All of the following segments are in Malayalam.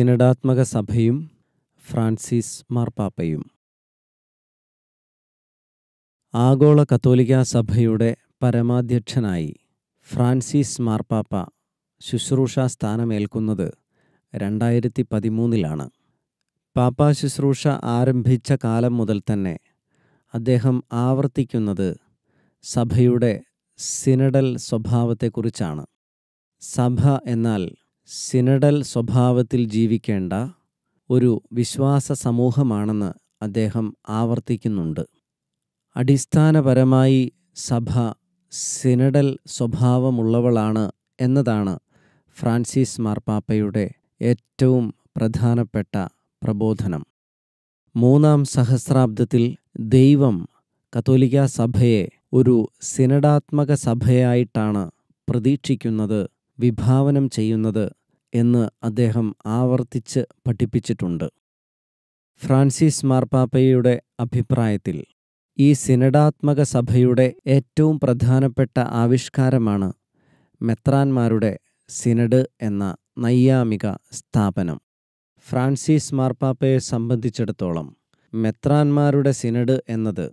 സിനഡാത്മക സഭയും ഫ്രാൻസിസ് മാർപ്പാപ്പയും ആഗോള കത്തോലിക്ക സഭയുടെ പരമാധ്യക്ഷനായി ഫ്രാൻസിസ് മാർപ്പാപ്പ ശുശ്രൂഷ സ്ഥാനമേൽക്കുന്നത് രണ്ടായിരത്തി പതിമൂന്നിലാണ് പാപ്പ ശുശ്രൂഷ ആരംഭിച്ച കാലം മുതൽ തന്നെ അദ്ദേഹം ആവർത്തിക്കുന്നത് സഭയുടെ സിനഡൽ സ്വഭാവത്തെക്കുറിച്ചാണ് സഭ എന്നാൽ സിനഡൽ സ്വഭാവത്തിൽ ജീവിക്കേണ്ട ഒരു വിശ്വാസ സമൂഹമാണെന്ന് അദ്ദേഹം ആവർത്തിക്കുന്നുണ്ട് അടിസ്ഥാനപരമായി സഭ സിനഡൽ സ്വഭാവമുള്ളവളാണ് എന്നതാണ് ഫ്രാൻസിസ് മാർപ്പാപ്പയുടെ ഏറ്റവും പ്രധാനപ്പെട്ട പ്രബോധനം മൂന്നാം സഹസ്രാബ്ദത്തിൽ ദൈവം കത്തോലിക്ക സഭയെ ഒരു സിനഡാത്മക സഭയായിട്ടാണ് പ്രതീക്ഷിക്കുന്നത് വിഭാവനം ചെയ്യുന്നത് എന്ന് അദ്ദേഹം ആവർത്തിച്ച് പഠിപ്പിച്ചിട്ടുണ്ട് ഫ്രാൻസിസ് മാർപ്പാപ്പയുടെ അഭിപ്രായത്തിൽ ഈ സിനഡാത്മക സഭയുടെ ഏറ്റവും പ്രധാനപ്പെട്ട ആവിഷ്കാരമാണ് മെത്രാന്മാരുടെ സിനഡ് എന്ന നൈയാമിക സ്ഥാപനം ഫ്രാൻസിസ് മാർപ്പാപ്പയെ സംബന്ധിച്ചിടത്തോളം മെത്രാന്മാരുടെ സിനഡ് എന്നത്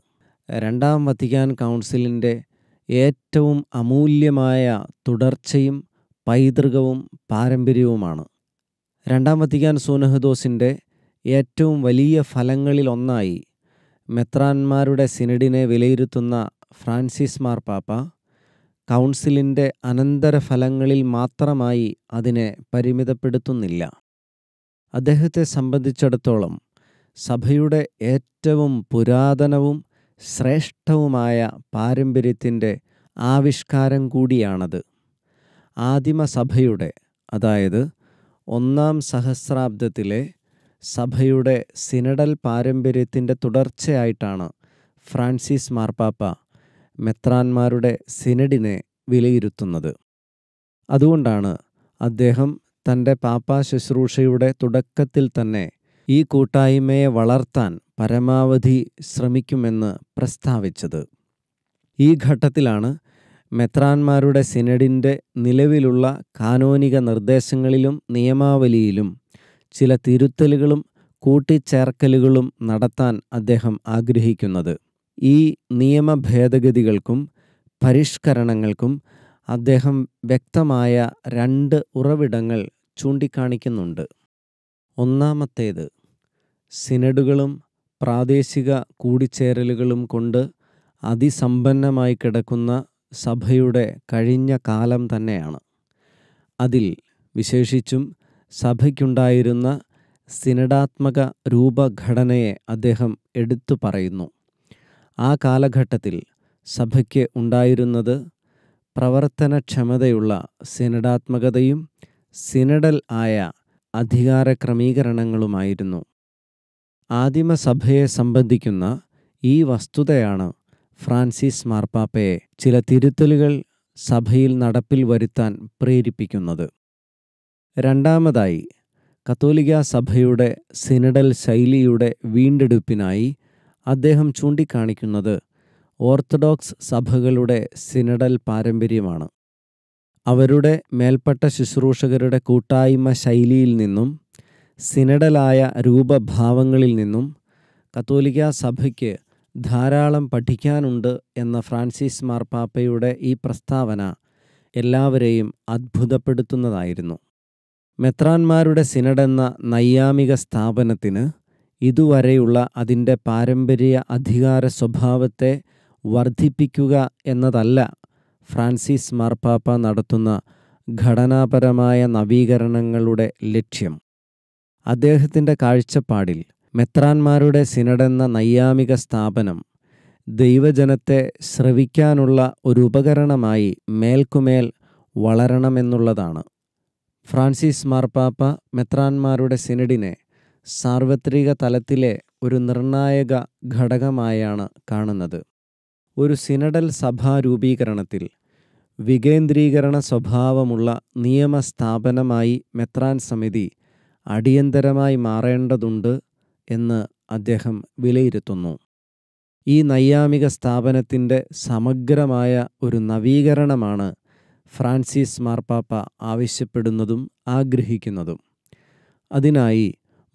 രണ്ടാം വത്തിക്കാൻ കൗൺസിലിൻ്റെ ഏറ്റവും അമൂല്യമായ തുടർച്ചയും പൈതൃകവും പാരമ്പര്യവുമാണ് രണ്ടാം വത്തിക്കാൻ സൂനഹദോസിൻ്റെ ഏറ്റവും വലിയ ഫലങ്ങളിൽ ഒന്നായി മെത്രാന്മാരുടെ സിനഡിനെ വിലയിരുത്തുന്ന ഫ്രാൻസിസ് മാർപ്പാപ്പ കൗൺസിലിൻ്റെ അനന്തരഫലങ്ങളിൽ മാത്രമായി അതിനെ പരിമിതപ്പെടുത്തുന്നില്ല അദ്ദേഹത്തെ സംബന്ധിച്ചിടത്തോളം സഭയുടെ ഏറ്റവും പുരാതനവും ശ്രേഷ്ഠവുമായ പാരമ്പര്യത്തിൻ്റെ ആവിഷ്കാരം കൂടിയാണത് ആദിമസഭയുടെ അതായത് ഒന്നാം സഹസ്രാബ്ദത്തിലെ സഭയുടെ സിനഡൽ പാരമ്പര്യത്തിൻ്റെ തുടർച്ചയായിട്ടാണ് ഫ്രാൻസിസ് മാർപ്പാപ്പ മെത്രാന്മാരുടെ സിനഡിനെ വിലയിരുത്തുന്നത് അതുകൊണ്ടാണ് അദ്ദേഹം തൻ്റെ പാപ്പാ ശുശ്രൂഷയുടെ തുടക്കത്തിൽ തന്നെ ഈ കൂട്ടായ്മയെ വളർത്താൻ പരമാവധി ശ്രമിക്കുമെന്ന് പ്രസ്താവിച്ചത് ഈ ഘട്ടത്തിലാണ് മെത്രാന്മാരുടെ സിനഡിൻ്റെ നിലവിലുള്ള കാനോനിക നിർദ്ദേശങ്ങളിലും നിയമാവലിയിലും ചില തിരുത്തലുകളും കൂട്ടിച്ചേർക്കലുകളും നടത്താൻ അദ്ദേഹം ആഗ്രഹിക്കുന്നത് ഈ നിയമ ഭേദഗതികൾക്കും പരിഷ്കരണങ്ങൾക്കും അദ്ദേഹം വ്യക്തമായ രണ്ട് ഉറവിടങ്ങൾ ചൂണ്ടിക്കാണിക്കുന്നുണ്ട് ഒന്നാമത്തേത് സിനഡുകളും പ്രാദേശിക കൂടിച്ചേരലുകളും കൊണ്ട് അതിസമ്പന്നമായി കിടക്കുന്ന സഭയുടെ കഴിഞ്ഞ കാലം തന്നെയാണ് അതിൽ വിശേഷിച്ചും സഭയ്ക്കുണ്ടായിരുന്ന സിനഡാത്മക രൂപഘടനയെ അദ്ദേഹം എടുത്തു പറയുന്നു ആ കാലഘട്ടത്തിൽ സഭയ്ക്ക് ഉണ്ടായിരുന്നത് പ്രവർത്തനക്ഷമതയുള്ള സിനഡാത്മകതയും സിനഡൽ ആയ അധികാര ക്രമീകരണങ്ങളുമായിരുന്നു ആദിമസഭയെ സംബന്ധിക്കുന്ന ഈ വസ്തുതയാണ് ഫ്രാൻസിസ് മാർപ്പാപ്പയെ ചില തിരുത്തലുകൾ സഭയിൽ നടപ്പിൽ വരുത്താൻ പ്രേരിപ്പിക്കുന്നത് രണ്ടാമതായി കത്തോലിക സഭയുടെ സിനഡൽ ശൈലിയുടെ വീണ്ടെടുപ്പിനായി അദ്ദേഹം ചൂണ്ടിക്കാണിക്കുന്നത് ഓർത്തഡോക്സ് സഭകളുടെ സിനഡൽ പാരമ്പര്യമാണ് അവരുടെ മേൽപ്പെട്ട ശുശ്രൂഷകരുടെ കൂട്ടായ്മ ശൈലിയിൽ നിന്നും സിനഡലായ രൂപഭാവങ്ങളിൽ നിന്നും കത്തോലിക്ക സഭയ്ക്ക് ധാരാളം പഠിക്കാനുണ്ട് എന്ന ഫ്രാൻസിസ് മാർപ്പാപ്പയുടെ ഈ പ്രസ്താവന എല്ലാവരെയും അത്ഭുതപ്പെടുത്തുന്നതായിരുന്നു മെത്രാന്മാരുടെ സിനഡെന്ന നൈയാമിക സ്ഥാപനത്തിന് ഇതുവരെയുള്ള അതിൻ്റെ പാരമ്പര്യ അധികാര സ്വഭാവത്തെ വർദ്ധിപ്പിക്കുക എന്നതല്ല ഫ്രാൻസിസ് മാർപ്പാപ്പ നടത്തുന്ന ഘടനാപരമായ നവീകരണങ്ങളുടെ ലക്ഷ്യം അദ്ദേഹത്തിൻ്റെ കാഴ്ചപ്പാടിൽ മെത്രാന്മാരുടെ സിനഡെന്ന നൈയാമിക സ്ഥാപനം ദൈവജനത്തെ ശ്രവിക്കാനുള്ള ഒരു ഉപകരണമായി മേൽക്കുമേൽ വളരണമെന്നുള്ളതാണ് ഫ്രാൻസിസ് മാർപ്പാപ്പ മെത്രാന്മാരുടെ സിനഡിനെ സാർവത്രിക തലത്തിലെ ഒരു നിർണായക ഘടകമായാണ് കാണുന്നത് ഒരു സിനഡൽ സഭാ രൂപീകരണത്തിൽ വികേന്ദ്രീകരണ സ്വഭാവമുള്ള നിയമസ്ഥാപനമായി മെത്രാൻ സമിതി അടിയന്തരമായി മാറേണ്ടതുണ്ട് എന്ന് അദ്ദേഹം വിലയിരുത്തുന്നു ഈ നൈയാമിക സ്ഥാപനത്തിൻ്റെ സമഗ്രമായ ഒരു നവീകരണമാണ് ഫ്രാൻസിസ് മാർപ്പാപ്പ ആവശ്യപ്പെടുന്നതും ആഗ്രഹിക്കുന്നതും അതിനായി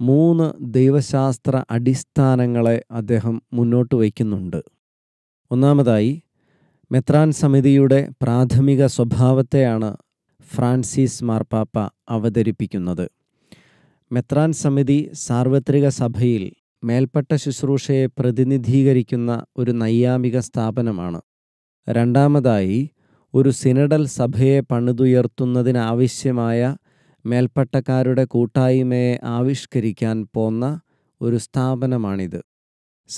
മൂന്ന് ദൈവശാസ്ത്ര അടിസ്ഥാനങ്ങളെ അദ്ദേഹം മുന്നോട്ട് വയ്ക്കുന്നുണ്ട് ഒന്നാമതായി മെത്രാൻ സമിതിയുടെ പ്രാഥമിക സ്വഭാവത്തെയാണ് ഫ്രാൻസിസ് മാർപ്പാപ്പ അവതരിപ്പിക്കുന്നത് മെത്രാൻ സമിതി സാർവത്രിക സഭയിൽ മേൽപ്പെട്ട ശുശ്രൂഷയെ പ്രതിനിധീകരിക്കുന്ന ഒരു നൈയാമിക സ്ഥാപനമാണ് രണ്ടാമതായി ഒരു സിനഡൽ സഭയെ പണിതുയർത്തുന്നതിനാവശ്യമായ മേൽപ്പട്ടക്കാരുടെ കൂട്ടായ്മയെ ആവിഷ്കരിക്കാൻ പോന്ന ഒരു സ്ഥാപനമാണിത്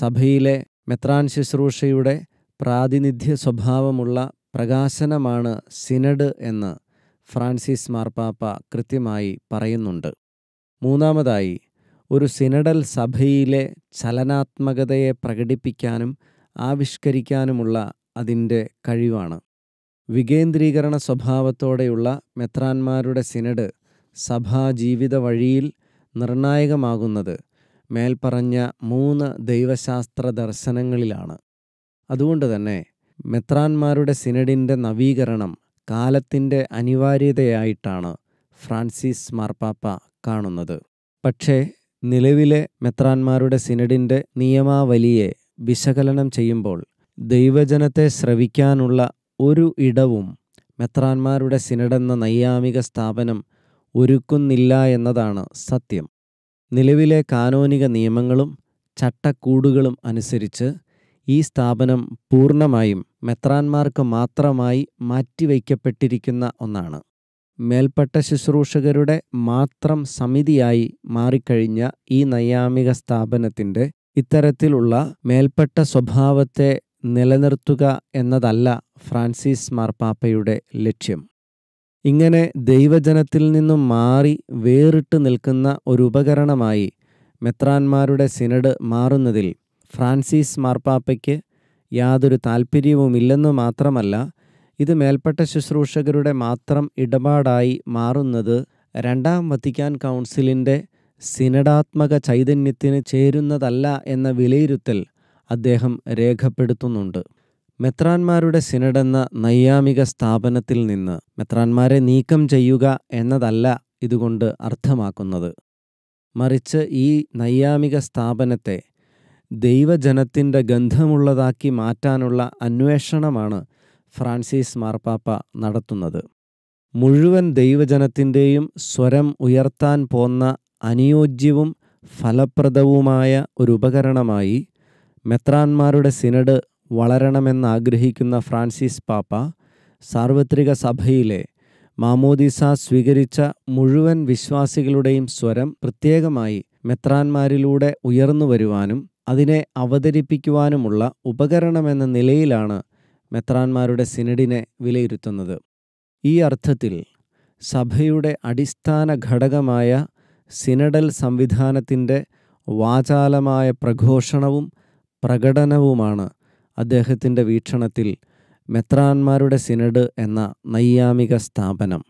സഭയിലെ മെത്രാൻ ശുശ്രൂഷയുടെ പ്രാതിനിധ്യ സ്വഭാവമുള്ള പ്രകാശനമാണ് സിനഡ് എന്ന് ഫ്രാൻസിസ് മാർപ്പാപ്പ കൃത്യമായി പറയുന്നുണ്ട് മൂന്നാമതായി ഒരു സിനഡൽ സഭയിലെ ചലനാത്മകതയെ പ്രകടിപ്പിക്കാനും ആവിഷ്കരിക്കാനുമുള്ള അതിൻ്റെ കഴിവാണ് വികേന്ദ്രീകരണ സ്വഭാവത്തോടെയുള്ള മെത്രാന്മാരുടെ സിനഡ് സഭാജീവിത വഴിയിൽ നിർണായകമാകുന്നത് മേൽപ്പറഞ്ഞ മൂന്ന് ദൈവശാസ്ത്ര ദർശനങ്ങളിലാണ് അതുകൊണ്ട് തന്നെ മെത്രാന്മാരുടെ സിനഡിൻ്റെ നവീകരണം കാലത്തിൻ്റെ അനിവാര്യതയായിട്ടാണ് ഫ്രാൻസിസ് മാർപ്പാപ്പ കാണുന്നത് പക്ഷേ നിലവിലെ മെത്രാന്മാരുടെ സിനഡിൻ്റെ നിയമാവലിയെ വിശകലനം ചെയ്യുമ്പോൾ ദൈവജനത്തെ ശ്രവിക്കാനുള്ള ഒരു ഇടവും മെത്രാന്മാരുടെ സിനഡെന്ന നൈയാമിക സ്ഥാപനം ഒരുക്കുന്നില്ല എന്നതാണ് സത്യം നിലവിലെ കാനോനിക നിയമങ്ങളും ചട്ടക്കൂടുകളും അനുസരിച്ച് ഈ സ്ഥാപനം പൂർണ്ണമായും മെത്രാന്മാർക്ക് മാത്രമായി മാറ്റിവയ്ക്കപ്പെട്ടിരിക്കുന്ന ഒന്നാണ് മേൽപ്പെട്ട ശുശ്രൂഷകരുടെ മാത്രം സമിതിയായി മാറിക്കഴിഞ്ഞ ഈ നൈയാമിക സ്ഥാപനത്തിൻ്റെ ഇത്തരത്തിലുള്ള മേൽപ്പെട്ട സ്വഭാവത്തെ നിലനിർത്തുക എന്നതല്ല ഫ്രാൻസിസ് മാർപ്പാപ്പയുടെ ലക്ഷ്യം ഇങ്ങനെ ദൈവജനത്തിൽ നിന്നും മാറി വേറിട്ട് നിൽക്കുന്ന ഒരു ഉപകരണമായി മെത്രാന്മാരുടെ സിനഡ് മാറുന്നതിൽ ഫ്രാൻസിസ് മാർപ്പാപ്പയ്ക്ക് യാതൊരു താൽപ്പര്യവുമില്ലെന്നു മാത്രമല്ല ഇത് മേൽപ്പെട്ട ശുശ്രൂഷകരുടെ മാത്രം ഇടപാടായി മാറുന്നത് രണ്ടാം വത്തിക്കാൻ കൗൺസിലിൻ്റെ സിനഡാത്മക ചൈതന്യത്തിന് ചേരുന്നതല്ല എന്ന വിലയിരുത്തൽ അദ്ദേഹം രേഖപ്പെടുത്തുന്നുണ്ട് മെത്രാന്മാരുടെ സിനഡെന്ന നൈയാമിക സ്ഥാപനത്തിൽ നിന്ന് മെത്രാന്മാരെ നീക്കം ചെയ്യുക എന്നതല്ല ഇതുകൊണ്ട് അർത്ഥമാക്കുന്നത് മറിച്ച് ഈ നൈയാമിക സ്ഥാപനത്തെ ദൈവജനത്തിൻ്റെ ഗന്ധമുള്ളതാക്കി മാറ്റാനുള്ള അന്വേഷണമാണ് ഫ്രാൻസിസ് മാർപ്പാപ്പ നടത്തുന്നത് മുഴുവൻ ദൈവജനത്തിൻ്റെയും സ്വരം ഉയർത്താൻ പോന്ന അനുയോജ്യവും ഫലപ്രദവുമായ ഒരു ഉപകരണമായി മെത്രാന്മാരുടെ സിനഡ് വളരണമെന്നാഗ്രഹിക്കുന്ന ഫ്രാൻസിസ് പാപ്പ സാർവത്രിക സഭയിലെ മാമോദിസ സ്വീകരിച്ച മുഴുവൻ വിശ്വാസികളുടെയും സ്വരം പ്രത്യേകമായി മെത്രാന്മാരിലൂടെ ഉയർന്നു വരുവാനും അതിനെ അവതരിപ്പിക്കുവാനുമുള്ള ഉപകരണമെന്ന നിലയിലാണ് മെത്രാന്മാരുടെ സിനഡിനെ വിലയിരുത്തുന്നത് ഈ അർത്ഥത്തിൽ സഭയുടെ അടിസ്ഥാന ഘടകമായ സിനഡൽ സംവിധാനത്തിൻ്റെ വാചാലമായ പ്രഘോഷണവും പ്രകടനവുമാണ് അദ്ദേഹത്തിൻ്റെ വീക്ഷണത്തിൽ മെത്രാന്മാരുടെ സിനഡ് എന്ന നൈയാമിക സ്ഥാപനം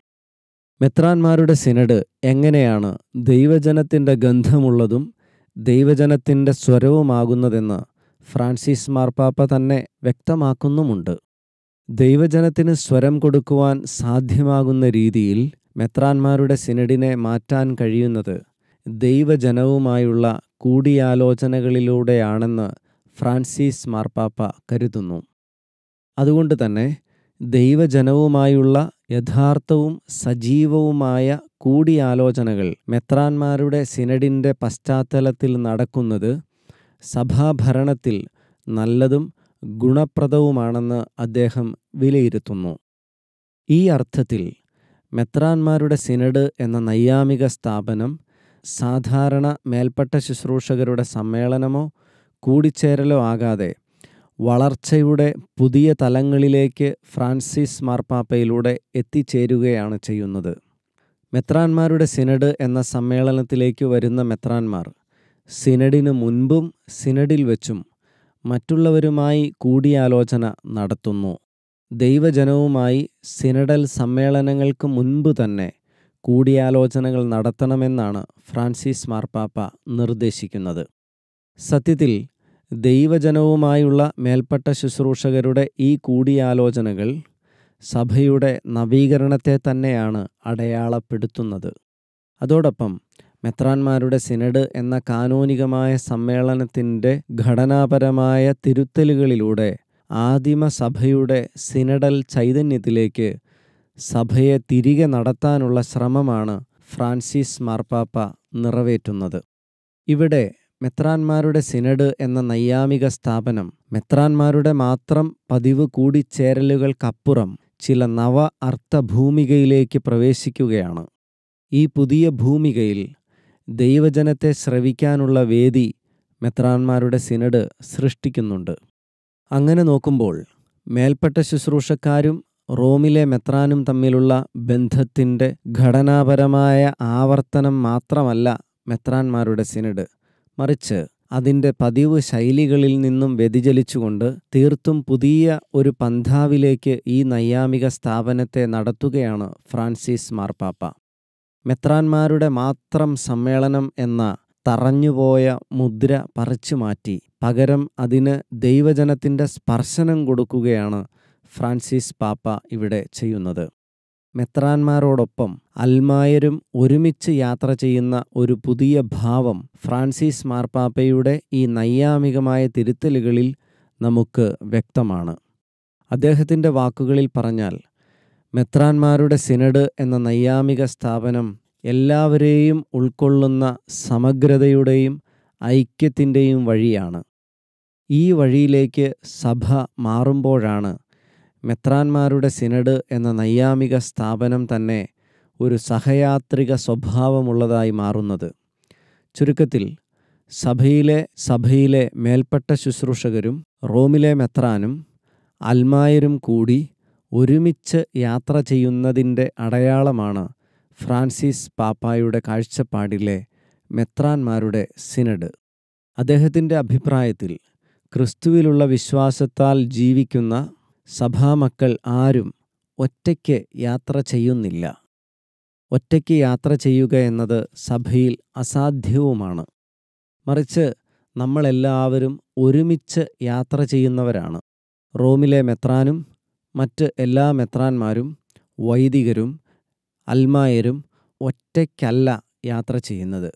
മെത്രാന്മാരുടെ സിനഡ് എങ്ങനെയാണ് ദൈവജനത്തിൻ്റെ ഗന്ധമുള്ളതും ദൈവജനത്തിൻ്റെ സ്വരവുമാകുന്നതെന്ന് ഫ്രാൻസിസ് മാർപ്പാപ്പ തന്നെ വ്യക്തമാക്കുന്നുമുണ്ട് ദൈവജനത്തിന് സ്വരം കൊടുക്കുവാൻ സാധ്യമാകുന്ന രീതിയിൽ മെത്രാന്മാരുടെ സിനഡിനെ മാറ്റാൻ കഴിയുന്നത് ദൈവജനവുമായുള്ള കൂടിയാലോചനകളിലൂടെയാണെന്ന് ഫ്രാൻസിസ് മാർപ്പാപ്പ കരുതുന്നു അതുകൊണ്ട് തന്നെ ദൈവജനവുമായുള്ള യഥാർത്ഥവും സജീവവുമായ കൂടിയാലോചനകൾ മെത്രാന്മാരുടെ സിനഡിൻ്റെ പശ്ചാത്തലത്തിൽ നടക്കുന്നത് സഭാഭരണത്തിൽ നല്ലതും ഗുണപ്രദവുമാണെന്ന് അദ്ദേഹം വിലയിരുത്തുന്നു ഈ അർത്ഥത്തിൽ മെത്രാന്മാരുടെ സിനഡ് എന്ന നൈയാമിക സ്ഥാപനം സാധാരണ മേൽപ്പെട്ട ശുശ്രൂഷകരുടെ സമ്മേളനമോ കൂടിച്ചേരലോ ആകാതെ വളർച്ചയുടെ പുതിയ തലങ്ങളിലേക്ക് ഫ്രാൻസിസ് മാർപ്പാപ്പയിലൂടെ എത്തിച്ചേരുകയാണ് ചെയ്യുന്നത് മെത്രാന്മാരുടെ സിനഡ് എന്ന സമ്മേളനത്തിലേക്ക് വരുന്ന മെത്രാന്മാർ സിനഡിന് മുൻപും സിനഡിൽ വെച്ചും മറ്റുള്ളവരുമായി കൂടിയാലോചന നടത്തുന്നു ദൈവജനവുമായി സിനഡൽ സമ്മേളനങ്ങൾക്ക് മുൻപ് തന്നെ കൂടിയാലോചനകൾ നടത്തണമെന്നാണ് ഫ്രാൻസിസ് മാർപ്പാപ്പ നിർദ്ദേശിക്കുന്നത് സത്യത്തിൽ ദൈവജനവുമായുള്ള മേൽപ്പെട്ട ശുശ്രൂഷകരുടെ ഈ കൂടിയാലോചനകൾ സഭയുടെ നവീകരണത്തെ തന്നെയാണ് അടയാളപ്പെടുത്തുന്നത് അതോടൊപ്പം മെത്രാന്മാരുടെ സിനഡ് എന്ന കാനോനികമായ സമ്മേളനത്തിൻ്റെ ഘടനാപരമായ തിരുത്തലുകളിലൂടെ ആദിമസഭയുടെ സിനഡൽ ചൈതന്യത്തിലേക്ക് സഭയെ തിരികെ നടത്താനുള്ള ശ്രമമാണ് ഫ്രാൻസിസ് മാർപ്പാപ്പ നിറവേറ്റുന്നത് ഇവിടെ മെത്രാന്മാരുടെ സിനഡ് എന്ന നൈയാമിക സ്ഥാപനം മെത്രാന്മാരുടെ മാത്രം പതിവ് കൂടിച്ചേരലുകൾക്കപ്പുറം ചില നവ അർത്ഥഭൂമികയിലേക്ക് പ്രവേശിക്കുകയാണ് ഈ പുതിയ ഭൂമികയിൽ ദൈവജനത്തെ ശ്രവിക്കാനുള്ള വേദി മെത്രാന്മാരുടെ സിനഡ് സൃഷ്ടിക്കുന്നുണ്ട് അങ്ങനെ നോക്കുമ്പോൾ മേൽപ്പെട്ട ശുശ്രൂഷക്കാരും റോമിലെ മെത്രാനും തമ്മിലുള്ള ബന്ധത്തിൻ്റെ ഘടനാപരമായ ആവർത്തനം മാത്രമല്ല മെത്രാന്മാരുടെ സിനഡ് മറിച്ച് അതിൻ്റെ പതിവ് ശൈലികളിൽ നിന്നും വ്യതിചലിച്ചുകൊണ്ട് തീർത്തും പുതിയ ഒരു പന്ഥാവിലേക്ക് ഈ നൈയാമിക സ്ഥാപനത്തെ നടത്തുകയാണ് ഫ്രാൻസിസ് മാർപ്പാപ്പ മെത്രാന്മാരുടെ മാത്രം സമ്മേളനം എന്ന തറഞ്ഞുപോയ മുദ്ര പറിച്ചു മാറ്റി പകരം അതിന് ദൈവജനത്തിൻ്റെ സ്പർശനം കൊടുക്കുകയാണ് ഫ്രാൻസിസ് പാപ്പ ഇവിടെ ചെയ്യുന്നത് മെത്രാന്മാരോടൊപ്പം അൽമായരും ഒരുമിച്ച് യാത്ര ചെയ്യുന്ന ഒരു പുതിയ ഭാവം ഫ്രാൻസിസ് മാർപ്പാപ്പയുടെ ഈ നൈയാമികമായ തിരുത്തലുകളിൽ നമുക്ക് വ്യക്തമാണ് അദ്ദേഹത്തിൻ്റെ വാക്കുകളിൽ പറഞ്ഞാൽ മെത്രാന്മാരുടെ സിനഡ് എന്ന നൈയാമിക സ്ഥാപനം എല്ലാവരെയും ഉൾക്കൊള്ളുന്ന സമഗ്രതയുടെയും ഐക്യത്തിൻ്റെയും വഴിയാണ് ഈ വഴിയിലേക്ക് സഭ മാറുമ്പോഴാണ് മെത്രാന്മാരുടെ സിനഡ് എന്ന നൈയാമിക സ്ഥാപനം തന്നെ ഒരു സഹയാത്രിക സ്വഭാവമുള്ളതായി മാറുന്നത് ചുരുക്കത്തിൽ സഭയിലെ സഭയിലെ മേൽപ്പെട്ട ശുശ്രൂഷകരും റോമിലെ മെത്രാനും അൽമായരും കൂടി ഒരുമിച്ച് യാത്ര ചെയ്യുന്നതിൻ്റെ അടയാളമാണ് ഫ്രാൻസിസ് പാപ്പായുടെ കാഴ്ചപ്പാടിലെ മെത്രാന്മാരുടെ സിനഡ് അദ്ദേഹത്തിൻ്റെ അഭിപ്രായത്തിൽ ക്രിസ്തുവിലുള്ള വിശ്വാസത്താൽ ജീവിക്കുന്ന സഭാമക്കൾ ആരും ഒറ്റയ്ക്ക് യാത്ര ചെയ്യുന്നില്ല ഒറ്റയ്ക്ക് യാത്ര ചെയ്യുക എന്നത് സഭയിൽ അസാധ്യവുമാണ് മറിച്ച് നമ്മളെല്ലാവരും ഒരുമിച്ച് യാത്ര ചെയ്യുന്നവരാണ് റോമിലെ മെത്രാനും മറ്റ് എല്ലാ മെത്രാന്മാരും വൈദികരും അൽമായരും ഒറ്റയ്ക്കല്ല യാത്ര ചെയ്യുന്നത്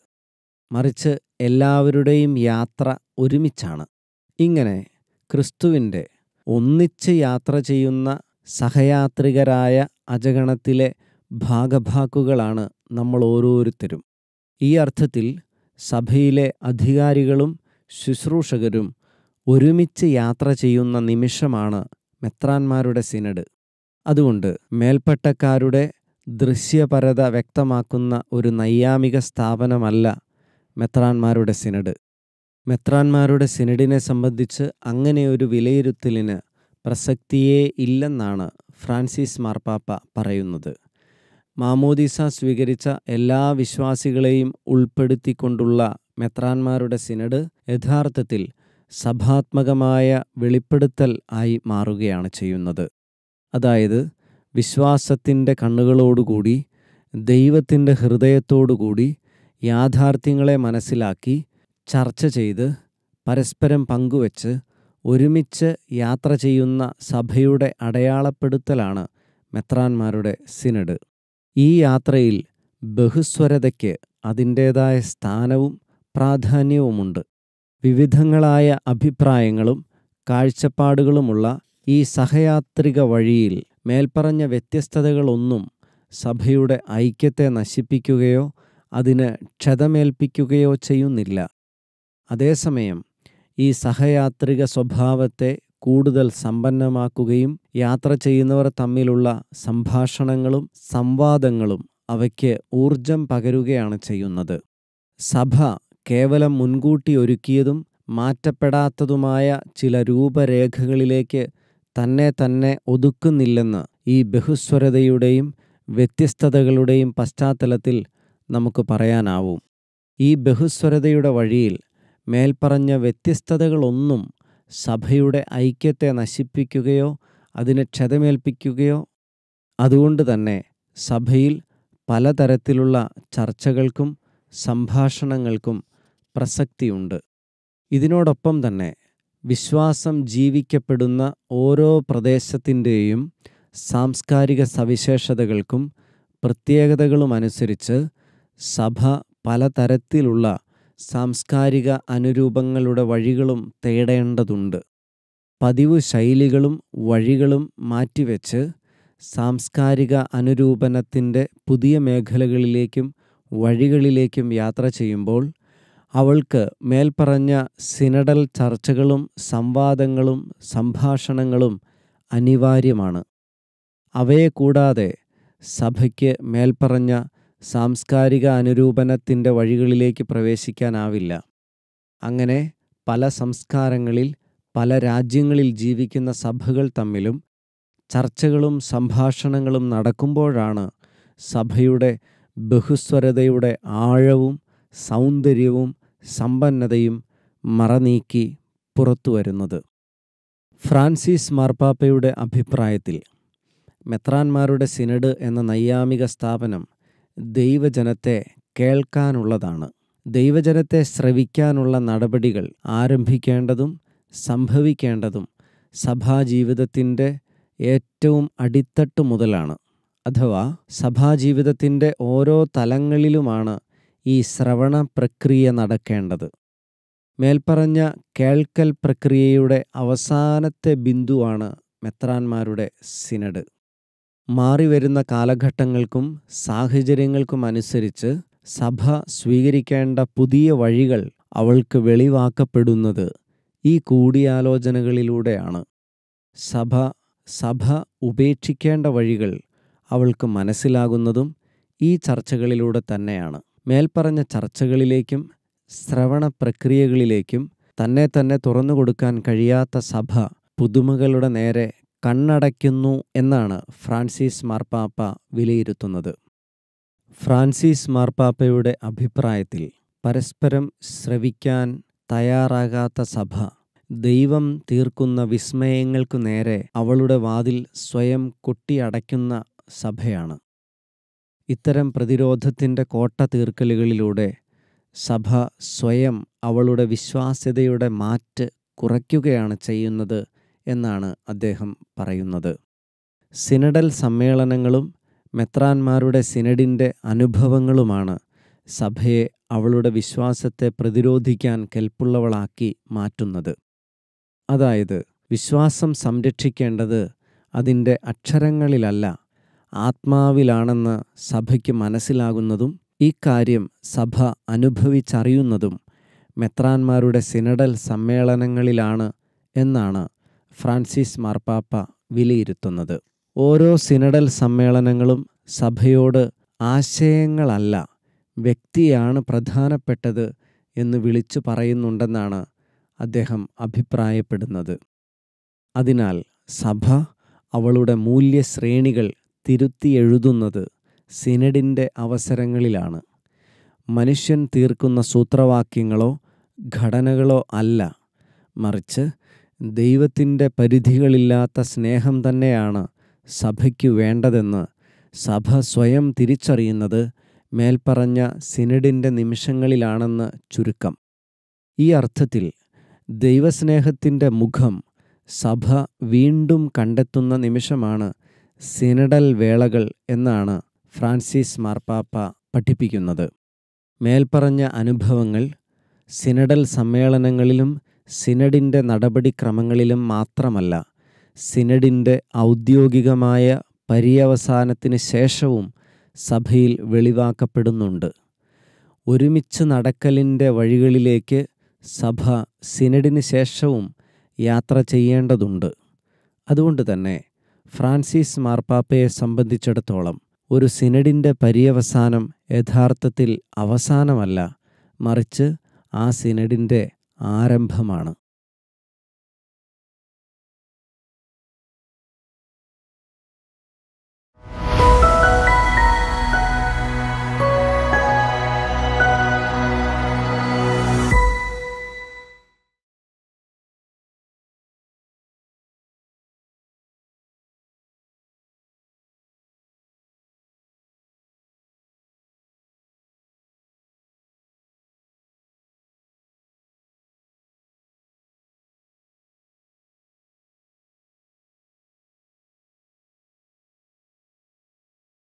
മറിച്ച് എല്ലാവരുടെയും യാത്ര ഒരുമിച്ചാണ് ഇങ്ങനെ ക്രിസ്തുവിൻ്റെ ഒന്നിച്ച് യാത്ര ചെയ്യുന്ന സഹയാത്രികരായ അജഗണത്തിലെ ഭാഗഭാക്കുകളാണ് നമ്മൾ ഓരോരുത്തരും ഈ അർത്ഥത്തിൽ സഭയിലെ അധികാരികളും ശുശ്രൂഷകരും ഒരുമിച്ച് യാത്ര ചെയ്യുന്ന നിമിഷമാണ് മെത്രാന്മാരുടെ സിനഡ് അതുകൊണ്ട് മേൽപ്പട്ടക്കാരുടെ ദൃശ്യപരത വ്യക്തമാക്കുന്ന ഒരു നൈയാമിക സ്ഥാപനമല്ല മെത്രാന്മാരുടെ സിനഡ് മെത്രാന്മാരുടെ സിനഡിനെ സംബന്ധിച്ച് അങ്ങനെ ഒരു വിലയിരുത്തലിന് പ്രസക്തിയേ ഇല്ലെന്നാണ് ഫ്രാൻസിസ് മാർപ്പാപ്പ പറയുന്നത് മാമോദിസ സ്വീകരിച്ച എല്ലാ വിശ്വാസികളെയും ഉൾപ്പെടുത്തിക്കൊണ്ടുള്ള മെത്രാന്മാരുടെ സിനഡ് യഥാർത്ഥത്തിൽ സഭാത്മകമായ വെളിപ്പെടുത്തൽ ആയി മാറുകയാണ് ചെയ്യുന്നത് അതായത് വിശ്വാസത്തിൻ്റെ കണ്ണുകളോടുകൂടി ദൈവത്തിൻ്റെ ഹൃദയത്തോടുകൂടി യാഥാർത്ഥ്യങ്ങളെ മനസ്സിലാക്കി ചർച്ച ചെയ്ത് പരസ്പരം പങ്കുവച്ച് ഒരുമിച്ച് യാത്ര ചെയ്യുന്ന സഭയുടെ അടയാളപ്പെടുത്തലാണ് മെത്രാന്മാരുടെ സിനഡ് ഈ യാത്രയിൽ ബഹുസ്വരതയ്ക്ക് അതിൻ്റേതായ സ്ഥാനവും പ്രാധാന്യവുമുണ്ട് വിവിധങ്ങളായ അഭിപ്രായങ്ങളും കാഴ്ചപ്പാടുകളുമുള്ള ഈ സഹയാത്രിക വഴിയിൽ മേൽപ്പറഞ്ഞ വ്യത്യസ്തതകളൊന്നും സഭയുടെ ഐക്യത്തെ നശിപ്പിക്കുകയോ അതിന് ക്ഷതമേൽപ്പിക്കുകയോ ചെയ്യുന്നില്ല അതേസമയം ഈ സഹയാത്രിക സ്വഭാവത്തെ കൂടുതൽ സമ്പന്നമാക്കുകയും യാത്ര ചെയ്യുന്നവർ തമ്മിലുള്ള സംഭാഷണങ്ങളും സംവാദങ്ങളും അവയ്ക്ക് ഊർജം പകരുകയാണ് ചെയ്യുന്നത് സഭ കേവലം മുൻകൂട്ടി ഒരുക്കിയതും മാറ്റപ്പെടാത്തതുമായ ചില രൂപരേഖകളിലേക്ക് തന്നെ തന്നെ ഒതുക്കുന്നില്ലെന്ന് ഈ ബഹുസ്വരതയുടെയും വ്യത്യസ്തതകളുടെയും പശ്ചാത്തലത്തിൽ നമുക്ക് പറയാനാവും ഈ ബഹുസ്വരതയുടെ വഴിയിൽ മേൽപ്പറഞ്ഞ വ്യത്യസ്തതകളൊന്നും സഭയുടെ ഐക്യത്തെ നശിപ്പിക്കുകയോ അതിനെ ക്ഷതമേൽപ്പിക്കുകയോ അതുകൊണ്ട് തന്നെ സഭയിൽ പലതരത്തിലുള്ള ചർച്ചകൾക്കും സംഭാഷണങ്ങൾക്കും പ്രസക്തിയുണ്ട് ഇതിനോടൊപ്പം തന്നെ വിശ്വാസം ജീവിക്കപ്പെടുന്ന ഓരോ പ്രദേശത്തിൻ്റെയും സാംസ്കാരിക സവിശേഷതകൾക്കും പ്രത്യേകതകളുമനുസരിച്ച് സഭ പലതരത്തിലുള്ള സാംസ്കാരിക അനുരൂപങ്ങളുടെ വഴികളും തേടേണ്ടതുണ്ട് പതിവ് ശൈലികളും വഴികളും മാറ്റിവെച്ച് സാംസ്കാരിക അനുരൂപനത്തിൻ്റെ പുതിയ മേഖലകളിലേക്കും വഴികളിലേക്കും യാത്ര ചെയ്യുമ്പോൾ അവൾക്ക് മേൽപ്പറഞ്ഞ സിനഡൽ ചർച്ചകളും സംവാദങ്ങളും സംഭാഷണങ്ങളും അനിവാര്യമാണ് അവയെ കൂടാതെ സഭയ്ക്ക് മേൽപ്പറഞ്ഞ സാംസ്കാരിക അനുരൂപനത്തിൻ്റെ വഴികളിലേക്ക് പ്രവേശിക്കാനാവില്ല അങ്ങനെ പല സംസ്കാരങ്ങളിൽ പല രാജ്യങ്ങളിൽ ജീവിക്കുന്ന സഭകൾ തമ്മിലും ചർച്ചകളും സംഭാഷണങ്ങളും നടക്കുമ്പോഴാണ് സഭയുടെ ബഹുസ്വരതയുടെ ആഴവും സൗന്ദര്യവും സമ്പന്നതയും മറനീക്കി പുറത്തു വരുന്നത് ഫ്രാൻസിസ് മാർപ്പാപ്പയുടെ അഭിപ്രായത്തിൽ മെത്രാന്മാരുടെ സിനഡ് എന്ന നൈയാമിക സ്ഥാപനം ദൈവജനത്തെ കേൾക്കാനുള്ളതാണ് ദൈവജനത്തെ ശ്രവിക്കാനുള്ള നടപടികൾ ആരംഭിക്കേണ്ടതും സംഭവിക്കേണ്ടതും സഭാജീവിതത്തിൻ്റെ ഏറ്റവും അടിത്തട്ട് മുതലാണ് അഥവാ സഭാജീവിതത്തിൻ്റെ ഓരോ തലങ്ങളിലുമാണ് ഈ ശ്രവണ പ്രക്രിയ നടക്കേണ്ടത് മേൽപ്പറഞ്ഞ കേൾക്കൽ പ്രക്രിയയുടെ അവസാനത്തെ ബിന്ദുവാണ് മെത്രാന്മാരുടെ സിനഡ് മാറിവരുന്ന കാലഘട്ടങ്ങൾക്കും സാഹചര്യങ്ങൾക്കും അനുസരിച്ച് സഭ സ്വീകരിക്കേണ്ട പുതിയ വഴികൾ അവൾക്ക് വെളിവാക്കപ്പെടുന്നത് ഈ കൂടിയാലോചനകളിലൂടെയാണ് സഭ സഭ ഉപേക്ഷിക്കേണ്ട വഴികൾ അവൾക്ക് മനസ്സിലാകുന്നതും ഈ ചർച്ചകളിലൂടെ തന്നെയാണ് മേൽപ്പറഞ്ഞ ചർച്ചകളിലേക്കും ശ്രവണ പ്രക്രിയകളിലേക്കും തന്നെ തന്നെ തുറന്നു കൊടുക്കാൻ കഴിയാത്ത സഭ പുതുമകളുടെ നേരെ കണ്ണടയ്ക്കുന്നു എന്നാണ് ഫ്രാൻസിസ് മാർപ്പാപ്പ വിലയിരുത്തുന്നത് ഫ്രാൻസിസ് മാർപ്പാപ്പയുടെ അഭിപ്രായത്തിൽ പരസ്പരം ശ്രവിക്കാൻ തയ്യാറാകാത്ത സഭ ദൈവം തീർക്കുന്ന വിസ്മയങ്ങൾക്കു നേരെ അവളുടെ വാതിൽ സ്വയം കൊട്ടിയടയ്ക്കുന്ന സഭയാണ് ഇത്തരം പ്രതിരോധത്തിൻ്റെ കോട്ട തീർക്കലുകളിലൂടെ സഭ സ്വയം അവളുടെ വിശ്വാസ്യതയുടെ മാറ്റ് കുറയ്ക്കുകയാണ് ചെയ്യുന്നത് എന്നാണ് അദ്ദേഹം പറയുന്നത് സിനഡൽ സമ്മേളനങ്ങളും മെത്രാന്മാരുടെ സിനഡിൻ്റെ അനുഭവങ്ങളുമാണ് സഭയെ അവളുടെ വിശ്വാസത്തെ പ്രതിരോധിക്കാൻ കെൽപ്പുള്ളവളാക്കി മാറ്റുന്നത് അതായത് വിശ്വാസം സംരക്ഷിക്കേണ്ടത് അതിൻ്റെ അക്ഷരങ്ങളിലല്ല ആത്മാവിലാണെന്ന് സഭയ്ക്ക് മനസ്സിലാകുന്നതും ഈ കാര്യം സഭ അനുഭവിച്ചറിയുന്നതും മെത്രാന്മാരുടെ സിനഡൽ സമ്മേളനങ്ങളിലാണ് എന്നാണ് ഫ്രാൻസിസ് മാർപ്പാപ്പ വിലയിരുത്തുന്നത് ഓരോ സിനഡൽ സമ്മേളനങ്ങളും സഭയോട് ആശയങ്ങളല്ല വ്യക്തിയാണ് പ്രധാനപ്പെട്ടത് എന്ന് വിളിച്ചു പറയുന്നുണ്ടെന്നാണ് അദ്ദേഹം അഭിപ്രായപ്പെടുന്നത് അതിനാൽ സഭ അവളുടെ മൂല്യശ്രേണികൾ തിരുത്തി എഴുതുന്നത് സിനഡിൻ്റെ അവസരങ്ങളിലാണ് മനുഷ്യൻ തീർക്കുന്ന സൂത്രവാക്യങ്ങളോ ഘടനകളോ അല്ല മറിച്ച് ദൈവത്തിൻ്റെ പരിധികളില്ലാത്ത സ്നേഹം തന്നെയാണ് സഭയ്ക്ക് വേണ്ടതെന്ന് സഭ സ്വയം തിരിച്ചറിയുന്നത് മേൽപ്പറഞ്ഞ സിനഡിൻ്റെ നിമിഷങ്ങളിലാണെന്ന് ചുരുക്കം ഈ അർത്ഥത്തിൽ ദൈവസ്നേഹത്തിൻ്റെ മുഖം സഭ വീണ്ടും കണ്ടെത്തുന്ന നിമിഷമാണ് സിനഡൽ വേളകൾ എന്നാണ് ഫ്രാൻസിസ് മാർപ്പാപ്പ പഠിപ്പിക്കുന്നത് മേൽപ്പറഞ്ഞ അനുഭവങ്ങൾ സിനഡൽ സമ്മേളനങ്ങളിലും സിനഡിൻ്റെ നടപടിക്രമങ്ങളിലും മാത്രമല്ല സിനഡിൻ്റെ ഔദ്യോഗികമായ പര്യവസാനത്തിന് ശേഷവും സഭയിൽ വെളിവാക്കപ്പെടുന്നുണ്ട് ഒരുമിച്ച് നടക്കലിൻ്റെ വഴികളിലേക്ക് സഭ സിനഡിന് ശേഷവും യാത്ര ചെയ്യേണ്ടതുണ്ട് അതുകൊണ്ട് തന്നെ ഫ്രാൻസിസ് മാർപ്പാപ്പയെ സംബന്ധിച്ചിടത്തോളം ഒരു സിനഡിൻ്റെ പര്യവസാനം യഥാർത്ഥത്തിൽ അവസാനമല്ല മറിച്ച് ആ സിനഡിൻ്റെ ആരംഭമാണ്